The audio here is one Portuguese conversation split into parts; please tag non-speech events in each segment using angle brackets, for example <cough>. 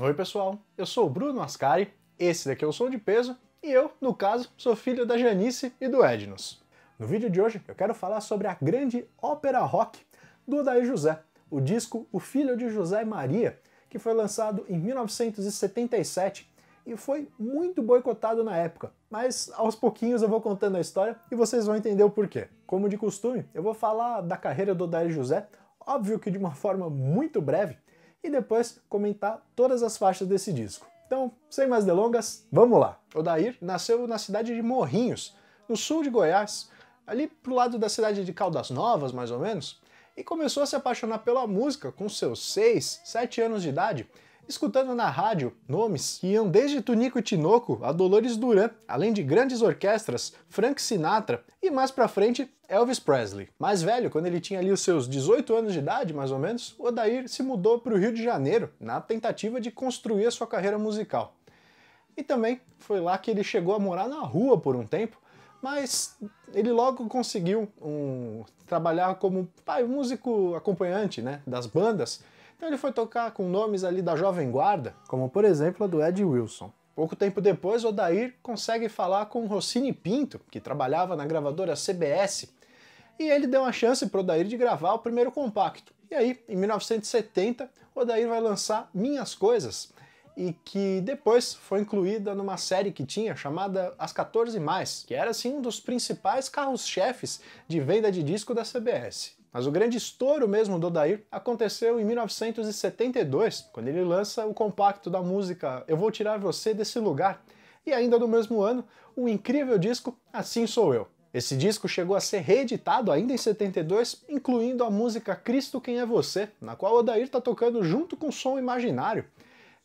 Oi, pessoal. Eu sou o Bruno Ascari, esse daqui é o Som de Peso e eu, no caso, sou filho da Janice e do Ednos. No vídeo de hoje eu quero falar sobre a grande ópera rock do Odair José, o disco O Filho de José e Maria, que foi lançado em 1977 e foi muito boicotado na época. Mas aos pouquinhos eu vou contando a história e vocês vão entender o porquê. Como de costume, eu vou falar da carreira do Odair José, óbvio que de uma forma muito breve, e depois comentar todas as faixas desse disco. Então, sem mais delongas, vamos lá! O Dair nasceu na cidade de Morrinhos, no sul de Goiás, ali pro lado da cidade de Caldas Novas, mais ou menos, e começou a se apaixonar pela música com seus 6, 7 anos de idade, escutando na rádio nomes que iam desde Tunico e Tinoco a Dolores Duran, além de grandes orquestras, Frank Sinatra e mais pra frente Elvis Presley. Mais velho, quando ele tinha ali os seus 18 anos de idade, mais ou menos, Odair se mudou para o Rio de Janeiro na tentativa de construir a sua carreira musical. E também foi lá que ele chegou a morar na rua por um tempo, mas ele logo conseguiu um, trabalhar como pai, ah, músico acompanhante né, das bandas. Então ele foi tocar com nomes ali da Jovem Guarda, como por exemplo a do Ed Wilson. Pouco tempo depois, Odair consegue falar com Rossini Pinto, que trabalhava na gravadora CBS, e ele deu uma chance para o Odair de gravar o primeiro compacto. E aí, em 1970, o Odair vai lançar Minhas Coisas, e que depois foi incluída numa série que tinha chamada As 14 Mais, que era assim um dos principais carros-chefes de venda de disco da CBS. Mas o grande estouro mesmo do Odair aconteceu em 1972, quando ele lança o compacto da música Eu Vou Tirar Você Desse Lugar, e ainda no mesmo ano, o incrível disco Assim Sou Eu. Esse disco chegou a ser reeditado ainda em 72, incluindo a música Cristo Quem É Você, na qual Odair está tocando junto com o som imaginário.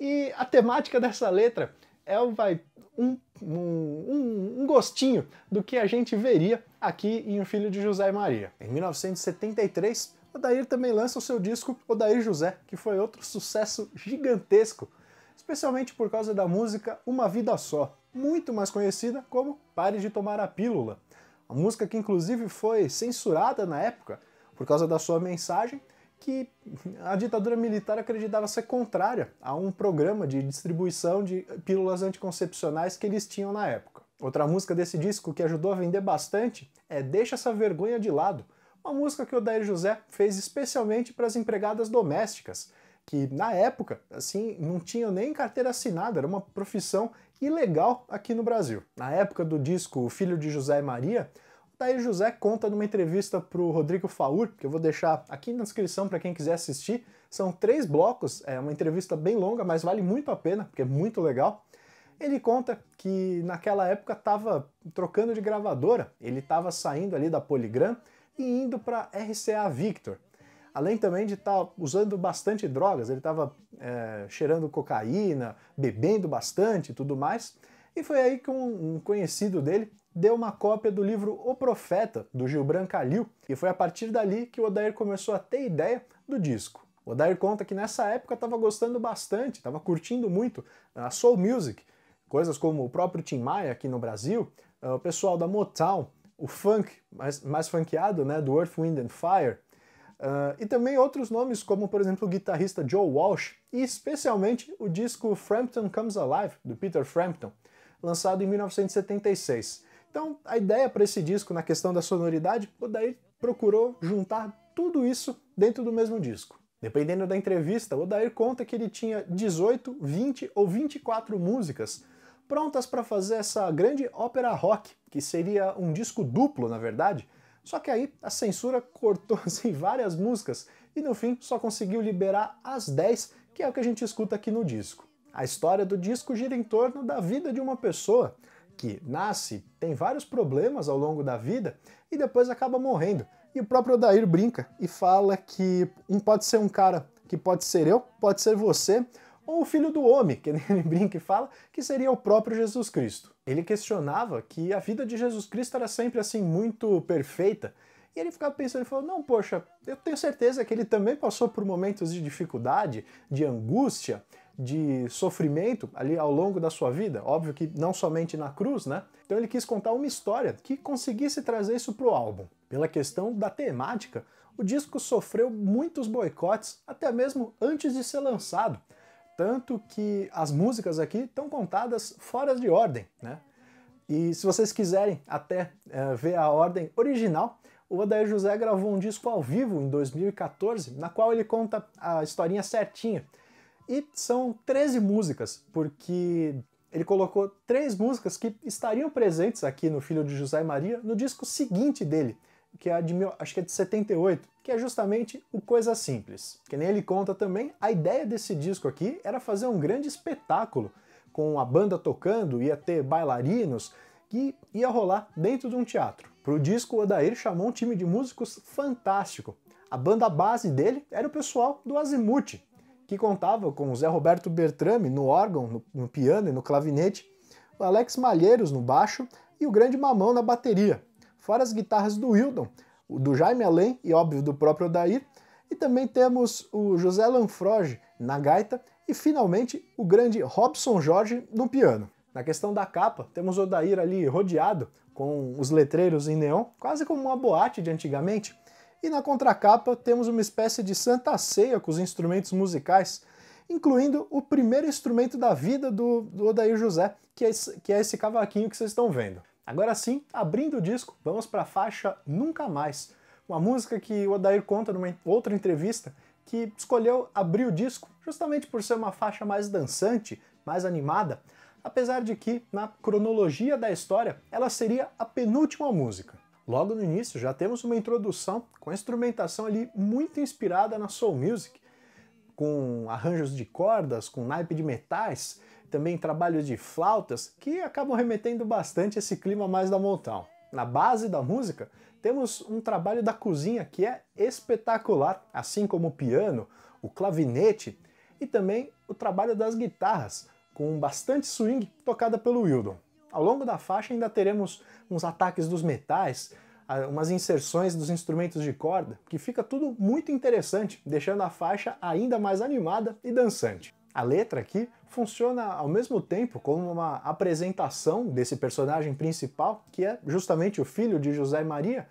E a temática dessa letra é um, um, um gostinho do que a gente veria aqui em O Filho de José e Maria. Em 1973, Odair também lança o seu disco Odair José, que foi outro sucesso gigantesco, especialmente por causa da música Uma Vida Só, muito mais conhecida como Pare de Tomar a Pílula. A música que inclusive foi censurada na época por causa da sua mensagem que a ditadura militar acreditava ser contrária a um programa de distribuição de pílulas anticoncepcionais que eles tinham na época. Outra música desse disco que ajudou a vender bastante é Deixa essa vergonha de lado, uma música que o Dair José fez especialmente para as empregadas domésticas, que na época, assim, não tinham nem carteira assinada, era uma profissão ilegal aqui no Brasil. Na época do disco Filho de José e Maria, Daí José conta numa entrevista para o Rodrigo Faur, que eu vou deixar aqui na descrição para quem quiser assistir. São três blocos, é uma entrevista bem longa, mas vale muito a pena, porque é muito legal. Ele conta que naquela época estava trocando de gravadora, ele estava saindo ali da Polygram e indo para RCA Victor além também de estar tá usando bastante drogas, ele estava é, cheirando cocaína, bebendo bastante e tudo mais. E foi aí que um, um conhecido dele deu uma cópia do livro O Profeta, do Gilbran Brancalil, e foi a partir dali que o Odair começou a ter ideia do disco. O Odair conta que nessa época estava gostando bastante, estava curtindo muito a soul music, coisas como o próprio Tim Maia aqui no Brasil, eh, o pessoal da Motown, o funk mais, mais funkeado, né, do Earth, Wind and Fire, Uh, e também outros nomes, como por exemplo o guitarrista Joe Walsh e especialmente o disco Frampton Comes Alive, do Peter Frampton, lançado em 1976. Então, a ideia para esse disco na questão da sonoridade, o Odair procurou juntar tudo isso dentro do mesmo disco. Dependendo da entrevista, o Odair conta que ele tinha 18, 20 ou 24 músicas prontas para fazer essa grande ópera rock, que seria um disco duplo, na verdade, só que aí a censura cortou <laughs> assim, várias músicas e no fim só conseguiu liberar as 10, que é o que a gente escuta aqui no disco. A história do disco gira em torno da vida de uma pessoa que nasce, tem vários problemas ao longo da vida e depois acaba morrendo. E o próprio Odair brinca e fala que um pode ser um cara que pode ser eu, pode ser você, ou o filho do homem, que <laughs> ele brinca e fala, que seria o próprio Jesus Cristo. Ele questionava que a vida de Jesus Cristo era sempre assim muito perfeita, e ele ficava pensando e falou: "Não, poxa, eu tenho certeza que ele também passou por momentos de dificuldade, de angústia, de sofrimento ali ao longo da sua vida, óbvio que não somente na cruz, né? Então ele quis contar uma história que conseguisse trazer isso pro álbum. Pela questão da temática, o disco sofreu muitos boicotes até mesmo antes de ser lançado. Tanto que as músicas aqui estão contadas fora de ordem, né? E se vocês quiserem até é, ver a ordem original, o Odair José gravou um disco ao vivo em 2014, na qual ele conta a historinha certinha. E são 13 músicas, porque ele colocou três músicas que estariam presentes aqui no Filho de José e Maria no disco seguinte dele, que é de, acho que é de 78, que é justamente o Coisa Simples. Que nem ele conta também, a ideia desse disco aqui era fazer um grande espetáculo com a banda tocando, ia ter bailarinos, que ia rolar dentro de um teatro. Para o disco, o Odair chamou um time de músicos fantástico. A banda base dele era o pessoal do Azimuth, que contava com o Zé Roberto Bertrame no órgão, no, no piano e no clavinete, o Alex Malheiros no baixo e o Grande Mamão na bateria fora as guitarras do Wildon, do Jaime Além e, óbvio, do próprio Odair. E também temos o José Lanfroge na gaita e, finalmente, o grande Robson Jorge no piano. Na questão da capa, temos Odair ali rodeado com os letreiros em neon, quase como uma boate de antigamente. E na contracapa temos uma espécie de santa ceia com os instrumentos musicais, incluindo o primeiro instrumento da vida do, do Odair José, que é, esse, que é esse cavaquinho que vocês estão vendo. Agora sim, abrindo o disco, vamos para a faixa Nunca Mais, uma música que o Odair conta numa outra entrevista que escolheu abrir o disco justamente por ser uma faixa mais dançante, mais animada, apesar de que, na cronologia da história, ela seria a penúltima música. Logo no início já temos uma introdução com instrumentação ali muito inspirada na soul music, com arranjos de cordas, com naipe de metais, também trabalhos de flautas que acabam remetendo bastante esse clima mais da Motown. Na base da música, temos um trabalho da cozinha que é espetacular, assim como o piano, o clavinete e também o trabalho das guitarras, com bastante swing tocada pelo Wildon. Ao longo da faixa ainda teremos uns ataques dos metais, umas inserções dos instrumentos de corda, que fica tudo muito interessante, deixando a faixa ainda mais animada e dançante a letra aqui funciona ao mesmo tempo como uma apresentação desse personagem principal, que é justamente o filho de José e Maria,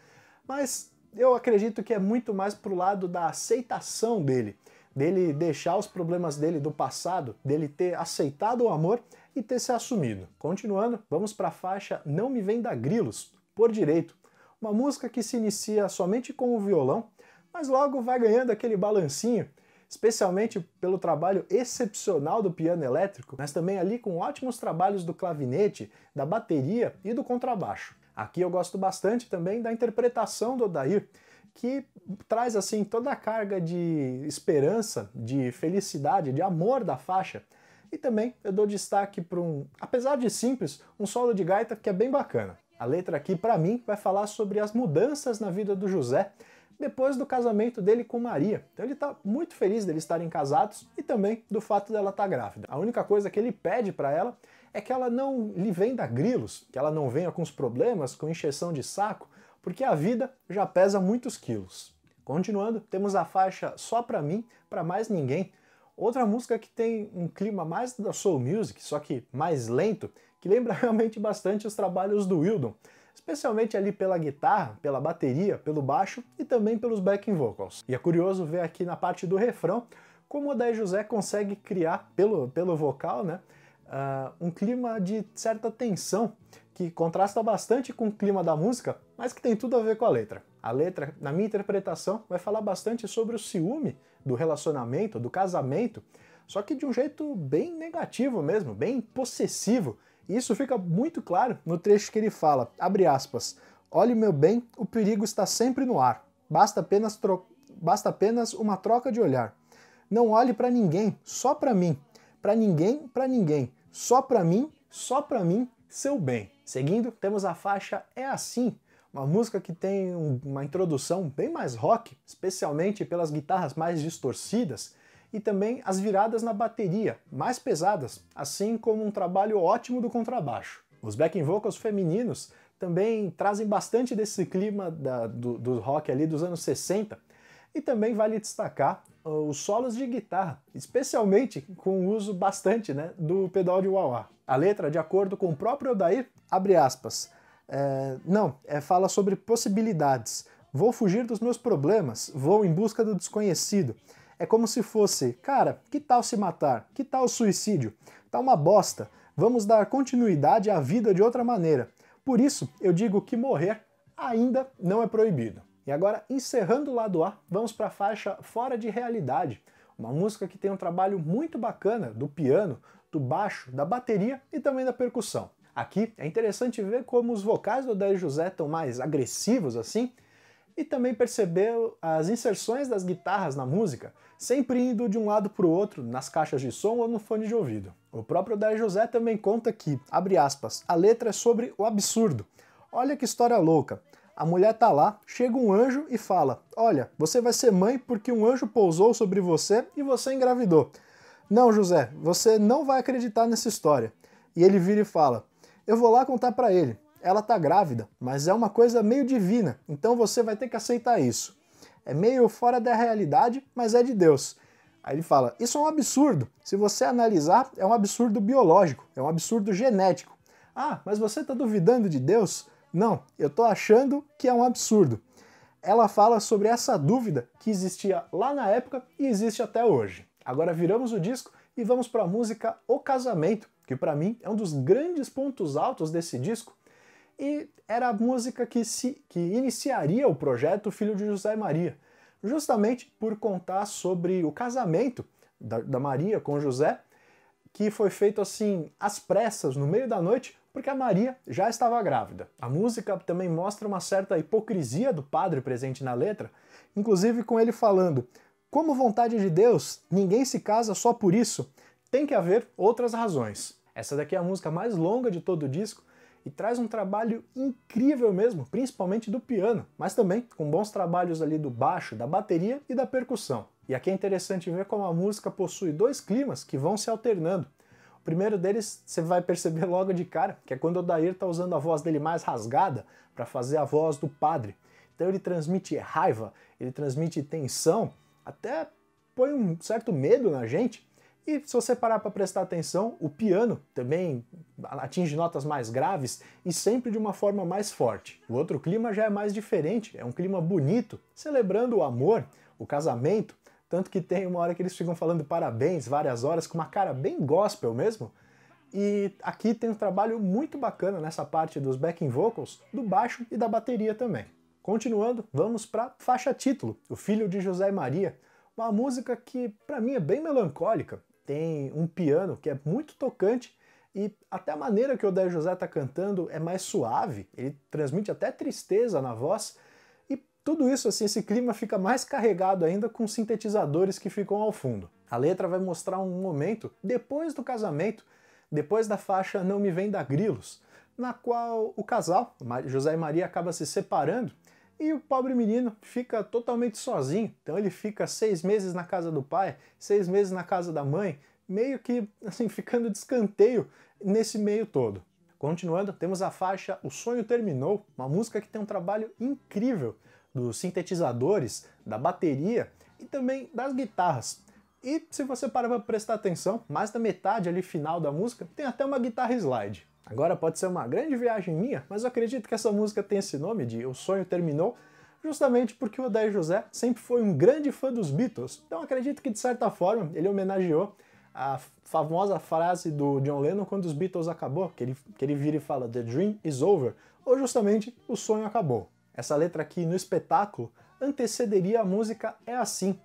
mas eu acredito que é muito mais pro lado da aceitação dele, dele deixar os problemas dele do passado, dele ter aceitado o amor e ter se assumido. Continuando, vamos para a faixa Não Me vem da Grilos, por direito, uma música que se inicia somente com o violão, mas logo vai ganhando aquele balancinho especialmente pelo trabalho excepcional do piano elétrico, mas também ali com ótimos trabalhos do clavinete, da bateria e do contrabaixo. Aqui eu gosto bastante também da interpretação do Odair, que traz assim toda a carga de esperança, de felicidade, de amor da faixa. E também eu dou destaque para um, apesar de simples, um solo de gaita que é bem bacana. A letra aqui, para mim, vai falar sobre as mudanças na vida do José depois do casamento dele com Maria. Então ele está muito feliz deles estarem casados e também do fato dela estar tá grávida. A única coisa que ele pede para ela é que ela não lhe venda grilos, que ela não venha com os problemas, com injeção de saco, porque a vida já pesa muitos quilos. Continuando, temos a faixa Só Pra Mim, Pra Mais Ninguém, outra música que tem um clima mais da soul music, só que mais lento, que lembra <laughs> realmente bastante os trabalhos do Wildon especialmente ali pela guitarra, pela bateria, pelo baixo e também pelos backing vocals. E é curioso ver aqui na parte do refrão como o Day José consegue criar pelo, pelo vocal, né? Uh, um clima de certa tensão que contrasta bastante com o clima da música, mas que tem tudo a ver com a letra. A letra, na minha interpretação, vai falar bastante sobre o ciúme do relacionamento, do casamento, só que de um jeito bem negativo mesmo, bem possessivo, isso fica muito claro no trecho que ele fala, abre aspas, Olhe meu bem, o perigo está sempre no ar, basta apenas, tro... basta apenas uma troca de olhar. Não olhe para ninguém, só para mim, para ninguém, para ninguém, só para mim, só para mim, seu bem. Seguindo, temos a faixa É Assim, uma música que tem uma introdução bem mais rock, especialmente pelas guitarras mais distorcidas, e também as viradas na bateria, mais pesadas, assim como um trabalho ótimo do contrabaixo. Os backing vocals femininos também trazem bastante desse clima da, do, do rock ali dos anos 60, e também vale destacar uh, os solos de guitarra, especialmente com o uso bastante né, do pedal de wah-wah. A letra, de acordo com o próprio Odair, abre aspas, é, não, é, fala sobre possibilidades, vou fugir dos meus problemas, vou em busca do desconhecido. É como se fosse, cara, que tal se matar? Que tal o suicídio? Tá uma bosta. Vamos dar continuidade à vida de outra maneira. Por isso, eu digo que morrer ainda não é proibido. E agora, encerrando o lado A, vamos para a faixa Fora de Realidade, uma música que tem um trabalho muito bacana do piano, do baixo, da bateria e também da percussão. Aqui é interessante ver como os vocais do Odair José estão mais agressivos assim, e também percebeu as inserções das guitarras na música, sempre indo de um lado para o outro nas caixas de som ou no fone de ouvido. O próprio Daí José também conta que, abre aspas, a letra é sobre o absurdo. Olha que história louca. A mulher tá lá, chega um anjo e fala: "Olha, você vai ser mãe porque um anjo pousou sobre você e você engravidou". Não, José, você não vai acreditar nessa história. E ele vira e fala: "Eu vou lá contar para ele ela está grávida, mas é uma coisa meio divina, então você vai ter que aceitar isso. É meio fora da realidade, mas é de Deus. Aí ele fala: Isso é um absurdo. Se você analisar, é um absurdo biológico, é um absurdo genético. Ah, mas você está duvidando de Deus? Não, eu estou achando que é um absurdo. Ela fala sobre essa dúvida que existia lá na época e existe até hoje. Agora viramos o disco e vamos para a música O Casamento, que para mim é um dos grandes pontos altos desse disco, e era a música que, se, que iniciaria o projeto Filho de José e Maria, justamente por contar sobre o casamento da, da Maria com José, que foi feito assim às pressas, no meio da noite, porque a Maria já estava grávida. A música também mostra uma certa hipocrisia do padre presente na letra, inclusive com ele falando: Como vontade de Deus, ninguém se casa só por isso, tem que haver outras razões. Essa daqui é a música mais longa de todo o disco, e traz um trabalho incrível mesmo, principalmente do piano, mas também com bons trabalhos ali do baixo, da bateria e da percussão. E aqui é interessante ver como a música possui dois climas que vão se alternando. O primeiro deles você vai perceber logo de cara, que é quando o Dair está usando a voz dele mais rasgada para fazer a voz do padre. Então ele transmite raiva, ele transmite tensão, até põe um certo medo na gente. E se você parar para prestar atenção, o piano também atinge notas mais graves e sempre de uma forma mais forte. O outro clima já é mais diferente, é um clima bonito, celebrando o amor, o casamento, tanto que tem uma hora que eles ficam falando parabéns várias horas com uma cara bem gospel mesmo. E aqui tem um trabalho muito bacana nessa parte dos backing vocals, do baixo e da bateria também. Continuando, vamos para faixa título, O Filho de José e Maria, uma música que para mim é bem melancólica, tem um piano que é muito tocante e até a maneira que o Odair José está cantando é mais suave, ele transmite até tristeza na voz, e tudo isso, assim, esse clima fica mais carregado ainda com sintetizadores que ficam ao fundo. A letra vai mostrar um momento depois do casamento, depois da faixa Não Me vem da Grilos, na qual o casal, José e Maria, acaba se separando e o pobre menino fica totalmente sozinho. Então ele fica seis meses na casa do pai, seis meses na casa da mãe, meio que assim <laughs> ficando de escanteio nesse meio todo. Continuando, temos a faixa O Sonho Terminou, uma música que tem um trabalho incrível dos sintetizadores, da bateria e também das guitarras. E se você parar para prestar atenção, mais da metade ali final da música tem até uma guitarra slide. Agora pode ser uma grande viagem minha, mas eu acredito que essa música tem esse nome de O Sonho Terminou, justamente porque o Odair José sempre foi um grande fã dos Beatles. Então acredito que de certa forma ele homenageou a famosa frase do John Lennon quando os Beatles acabou, que ele, que ele vira e fala The Dream is over, ou justamente O Sonho Acabou. Essa letra aqui no espetáculo antecederia a música É Assim.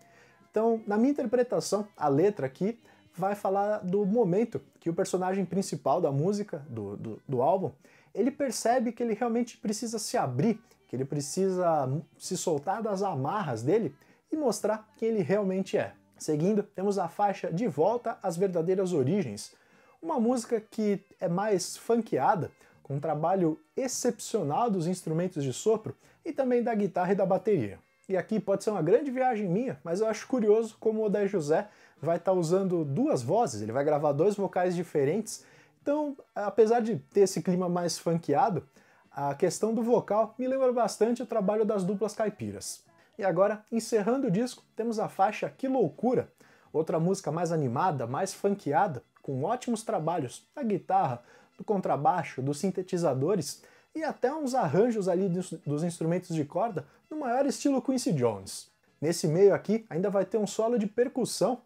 Então, na minha interpretação, a letra aqui vai falar do momento que o personagem principal da música, do, do, do álbum, ele percebe que ele realmente precisa se abrir, que ele precisa se soltar das amarras dele e mostrar quem ele realmente é. Seguindo, temos a faixa De Volta às Verdadeiras Origens, uma música que é mais funkeada, com um trabalho excepcional dos instrumentos de sopro e também da guitarra e da bateria. E aqui pode ser uma grande viagem minha, mas eu acho curioso como o Odé José vai estar tá usando duas vozes, ele vai gravar dois vocais diferentes. Então, apesar de ter esse clima mais funkeado, a questão do vocal me lembra bastante o trabalho das duplas caipiras. E agora, encerrando o disco, temos a faixa Que Loucura, outra música mais animada, mais funkeada, com ótimos trabalhos da guitarra, do contrabaixo, dos sintetizadores e até uns arranjos ali dos, instrumentos de corda no maior estilo Quincy Jones. Nesse meio aqui ainda vai ter um solo de percussão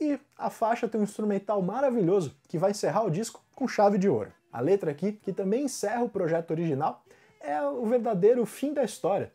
e a faixa tem um instrumental maravilhoso que vai encerrar o disco com chave de ouro. A letra aqui, que também encerra o projeto original, é o verdadeiro fim da história.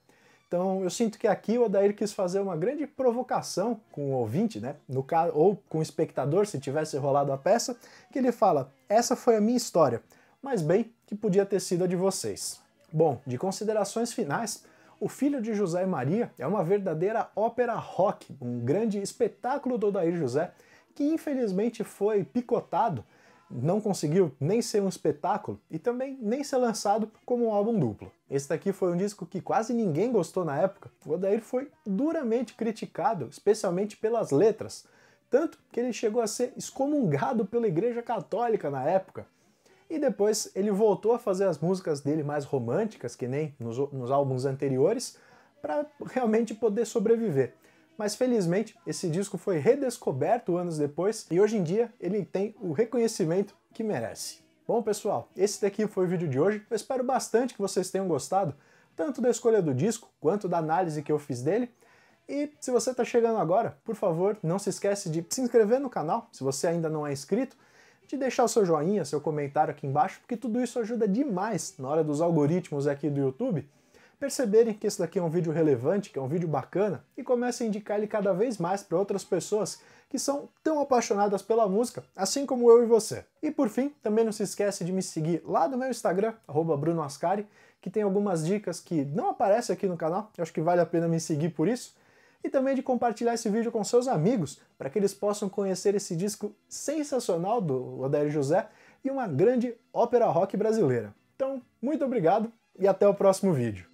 Então eu sinto que aqui o Odair quis fazer uma grande provocação com o ouvinte, né? No caso, ou com o espectador, se tivesse rolado a peça, que ele fala: essa foi a minha história, mas bem que podia ter sido a de vocês. Bom, de considerações finais, o Filho de José e Maria é uma verdadeira ópera rock, um grande espetáculo do Odair José, que infelizmente foi picotado, não conseguiu nem ser um espetáculo e também nem ser lançado como um álbum duplo. Esse daqui foi um disco que quase ninguém gostou na época. O Odair foi duramente criticado, especialmente pelas letras, tanto que ele chegou a ser excomungado pela Igreja Católica na época. E depois ele voltou a fazer as músicas dele mais românticas, que nem nos, nos álbuns anteriores, para realmente poder sobreviver. Mas felizmente esse disco foi redescoberto anos depois e hoje em dia ele tem o reconhecimento que merece. Bom pessoal, esse daqui foi o vídeo de hoje. Eu espero bastante que vocês tenham gostado, tanto da escolha do disco quanto da análise que eu fiz dele. E se você está chegando agora, por favor, não se esquece de se inscrever no canal, se você ainda não é inscrito de deixar o seu joinha, seu comentário aqui embaixo, porque tudo isso ajuda demais na hora dos algoritmos aqui do YouTube perceberem que esse daqui é um vídeo relevante, que é um vídeo bacana, e comecem a indicar ele cada vez mais para outras pessoas que são tão apaixonadas pela música, assim como eu e você. E por fim, também não se esquece de me seguir lá no meu Instagram, Ascari, que tem algumas dicas que não aparecem aqui no canal, eu acho que vale a pena me seguir por isso, e também de compartilhar esse vídeo com seus amigos, para que eles possam conhecer esse disco sensacional do Odair José e uma grande ópera rock brasileira. Então, muito obrigado e até o próximo vídeo.